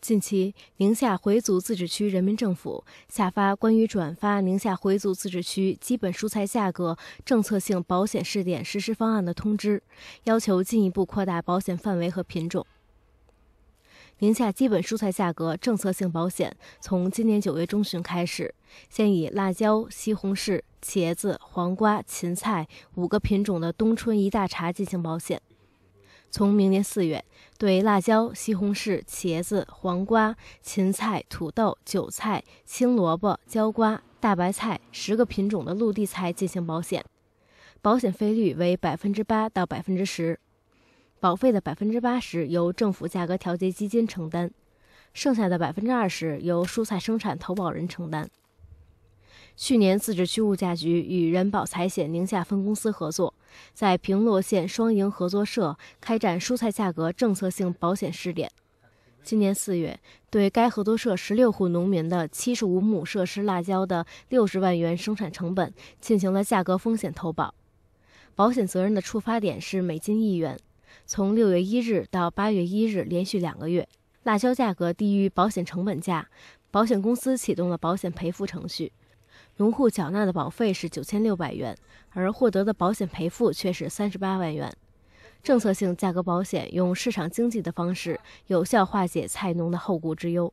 近期，宁夏回族自治区人民政府下发关于转发《宁夏回族自治区基本蔬菜价格政策性保险试点实施方案》的通知，要求进一步扩大保险范围和品种。宁夏基本蔬菜价格政策性保险从今年九月中旬开始，现以辣椒、西红柿、茄子、黄瓜、芹菜五个品种的冬春一大茬进行保险。从明年四月，对辣椒、西红柿、茄子、黄瓜、芹菜、土豆、韭菜、青萝卜、茭瓜、大白菜十个品种的陆地菜进行保险，保险费率为百分之八到百分之十，保费的百分之八十由政府价格调节基金承担，剩下的百分之二十由蔬菜生产投保人承担。去年，自治区物价局与人保财险宁夏分公司合作。在平洛县双赢合作社开展蔬菜价格政策性保险试点。今年四月，对该合作社十六户农民的七十五亩设施辣椒的六十万元生产成本进行了价格风险投保。保险责任的触发点是每斤一元。从六月一日到八月一日，连续两个月辣椒价格低于保险成本价，保险公司启动了保险赔付程序。农户缴纳的保费是九千六百元，而获得的保险赔付却是三十八万元。政策性价格保险用市场经济的方式，有效化解菜农的后顾之忧。